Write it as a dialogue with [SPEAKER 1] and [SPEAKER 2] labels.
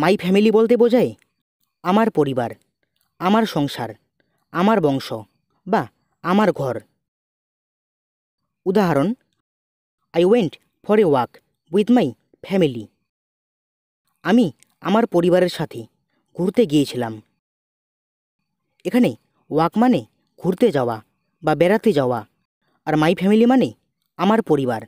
[SPEAKER 1] my family বলতে বোঝায় আমার পরিবার আমার সংসার আমার বংশ বা আমার ঘর উদাহরণ I went for a walk with my family আমি আমার পরিবারের সাথে ঘুরতে গিয়েছিলাম এখানে ওয়াক মানে ঘুরতে যাওয়া বা বেড়াতে যাওয়া আর মাই ফ্যামিলি মানে আমার পরিবার